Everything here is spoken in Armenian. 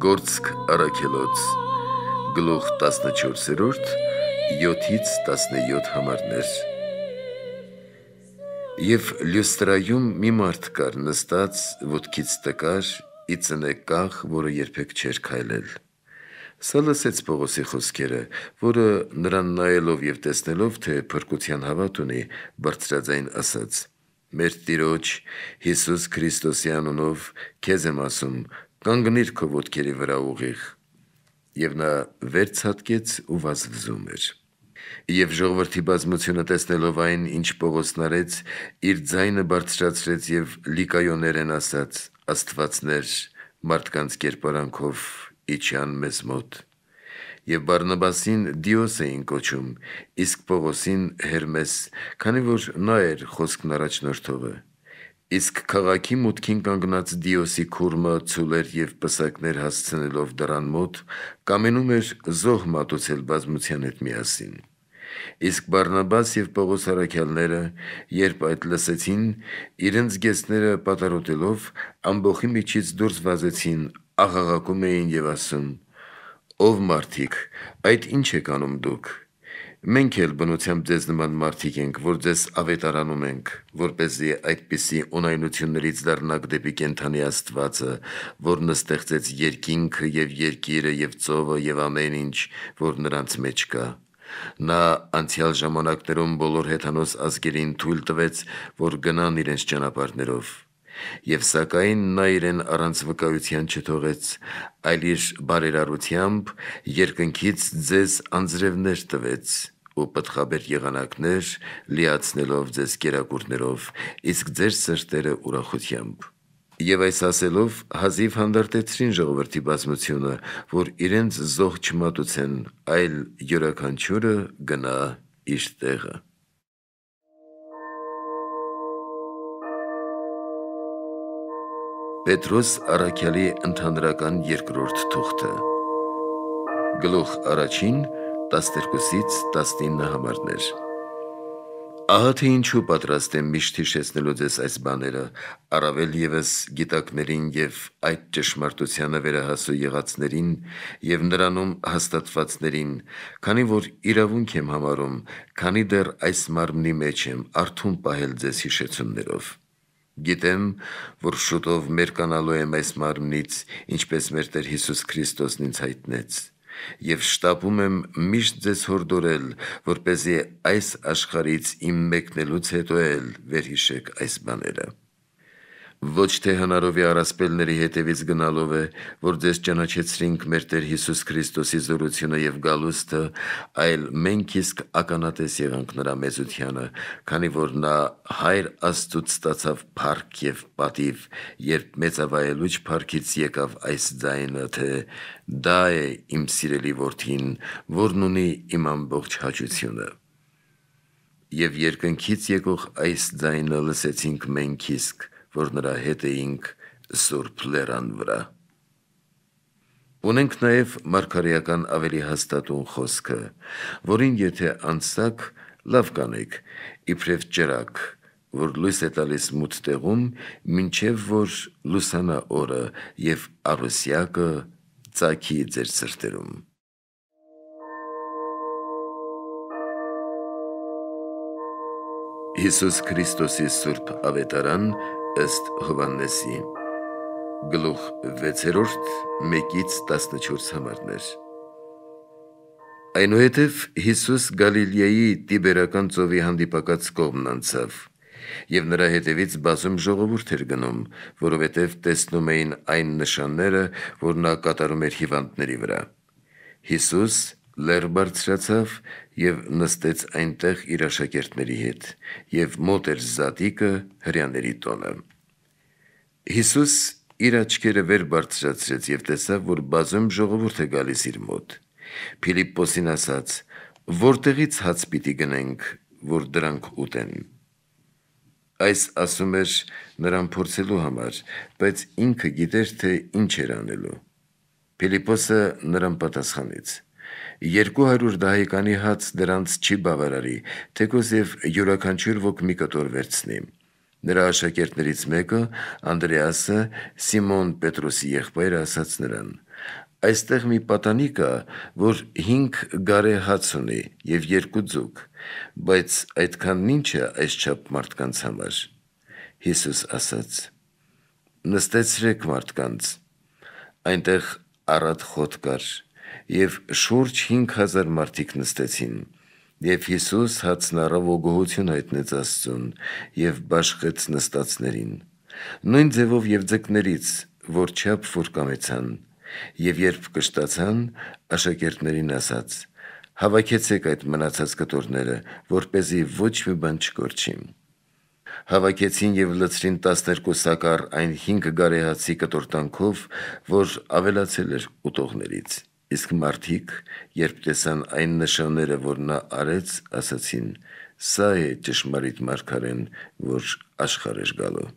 Գործք Արաքելոց գլուխ 14-րդ 7-ից 17 համարներ։ Եվ լյուստրայում մի մարդ կար նստած ոտքից տկար իծնե կախ, որը երբեք չէր քայլել։ Սա լսեց Պողոսի խոսքերը, որը նրան նայելով եւ տեսնելով, թե փրկության հավատ ունի, բարձրաձայն ասաց. «Մեր Տիրոջ Հիսուս Քրիստոսի անունով քեզ եմ ասում, կանգնիր քո ոտքերի վրա ուղիղ։ Եվ նա վերցատկեց ու վազվզում էր։ Եվ ժողովրդի բազմությունը տեսնելով այն, ինչ Պողոսն արեց, իր ձայնը բարձրացրեց եւ լիկայոներեն ասաց. Աստվածներ, մարդկանց կերպարանքով իջան մեզ մոտ։ Եվ Բարնաբասին Դիոս էին կոչում, իսկ Պողոսին Հերմես, քանի որ նա էր խոսքն առաջնորդողը։ Իսկ քաղաքի մուտքին կանգնած Դիոսի քուրմը ցուլեր եւ պսակներ հասցնելով դրան մոտ կամենում էր զոհ մատուցել բազմության հետ միասին։ Իսկ Բարնաբաս եւ Պողոս Արաքյալները, երբ այդ լսեցին, իրենց գեսները պատարոտելով ամբողջի միջից դուրս վազեցին, աղաղակում էին եւ ասում. «Ով մարդիկ, այդ ինչ եք անում դուք»։ Մենք էլ բնությամբ ձեզ նման մարդիկ ենք, որ ձեզ ավետարանում ենք, որ เป զի այդպիսի օնայնություններից դառնաք դեպի կենթանի Աստվածը, որն ստեղծեց երկինքը եւ երկիրը եւ ծովը եւ ամեն ինչ, որ նրանց մեջ կա։ Նա անցյալ ժամանակներում բոլոր հեթանոս ազգերին թույլ տվեց, որ գնան իրենց ճանապարհներով Եվ սակայն նա իրեն առանց վկայության չթողեց, այլ իր բարերարությամբ երկնքից ձեզ անձրևներ տվեց ու պտխաբեր եղանակներ լիացնելով ձեզ կերակուրներով, իսկ ձեր սրտերը ուրախությամբ։ Եվ այս ասելով հազիվ հանդարտեցրին ժողովրդի բազմությունը, որ իրենց զող չմատուցեն, այլ յուրաքանչյուրը գնա իր տեղը։ Պետրոս Արաքյալի ընդհանրական երկրորդ թուղթը։ Գլուխ առաջին 12-ից 19 համարներ։ Ահա թե ինչու պատրաստ եմ միշտ հիշեցնելու ձեզ այս բաները, առավել եւս գիտակներին եւ այդ ճշմարտությանը վերահասու եղածներին եւ նրանում հաստատվածներին, քանի որ իրավունք եմ համարում, քանի դեռ այս մարմնի մեջ եմ արթուն պահել ձեզ հիշեցումներով։ Գիտեմ, որ շուտով մերկանալու եմ այս մարմնից, ինչպես մեր Տեր Հիսուս Քրիստոսն ինձ հայտնեց։ Եվ շտապում եմ միշտ ձեզ հորդորել, որ เป զի այս աշխարից իմ մեկնելուց հետո էլ վերհիշեք այս բաները ոչ թե հնարովի առասպելների հետևից գնալով է, որ ձեզ ճանաչեցրինք մեր Տեր Հիսուս Քրիստոսի զորությունը եւ գալուստը, այլ մենք իսկ ականատես եղանք նրա մեծությանը, քանի որ նա հայր Աստծուց ստացավ փառք եւ պատիվ, երբ մեծավայելուչ փառքից եկավ այս ձայնը, թե դա է իմ սիրելի որդին, որն ունի իմ ամբողջ հաճությունը եւ երկնքից եկող այս ձայնը լսեցինք մենք իսկ որ նրա հետ էինք Սուրբ Լերան վրա։ Ունենք նաև մարգարեական ավելի հաստատուն խոսքը, որին եթե անցակ, լավ կանեք, իբրև ճրակ, որ լույս է տալիս մութ տեղում, մինչև որ լուսանա օրը եւ արուսյակը ծագի ձեր սրտերում։ Հիսուս Քրիստոսի Սուրբ Ավետարան ըստ Հովաննեսի գլուխ 6-րդ 1-ից 14 համարներ։ Այնուհետև Հիսուս Գալիլեայի Տիբերական ծովի հանդիպակաց կողմն անցավ, եւ նրա հետևից բազում ժողովուրդ էր գնում, որովհետև տեսնում էին այն նշանները, որ նա կատարում էր հիվանդների վրա։ Հիսուս լեր բարձրացավ եւ նստեց այնտեղ իր աշակերտների հետ եւ մոտ էր Զադիկը հрьяների տոնը։ Հիսուս իր աչքերը վեր բարձրացրեց եւ տեսավ, որ բազում ժողովուրդ է գալիս իր մոտ։ Ֆիլիպոսին ասաց. «Որտեղից հաց պիտի գնենք, որ դրանք ուտեն»։ Այս ասում էր նրան փորձելու համար, բայց ինքը գիտեր, թե ինչ էր անելու։ Ֆիլիպոսը նրան պատասխանեց. 200 դահեկանի հաց դրանց չի բավարարի, թեկոս եւ յուրաքանչյուր ոք մի կտոր վերցնի։ Նրա աշակերտներից մեկը, Անդրեասը, Սիմոն Պետրոսի եղբայրը ասաց նրան. Այստեղ մի պատանի կա, որ 5 գարե հաց ունի եւ 2 ձուկ, բայց այդքանն ինչ է այս չափ մարդկանց համար։ Հիսուս ասաց. Նստեցրեք մարդկանց։ Այնտեղ առատ խոտ կար եւ շուրջ 5000 մարդիկ նստեցին։ Եվ Հիսուս հացնարով ողողություն հայտնեց Աստծուն եւ բաշխեց նստածներին։ Նույն ձևով եւ ձկներից, որ չափ որ կամեցան, եւ երբ կշտացան, աշակերտներին ասաց. Հավաքեցեք այդ մնացած կտորները, որ เป զի ոչ մի բան չկորչի։ Հավաքեցին եւ լցրին 12 սակար այն 5 գարեհացի կտորտանքով, որ ավելացել էր ուտողներից։ Իսկ մարդիկ, երբ տեսան այն նշանները, որ նա արեց, ասացին. «Սա է ճշմարիտ մարգարեն, որ աշխարհ էր գալու»։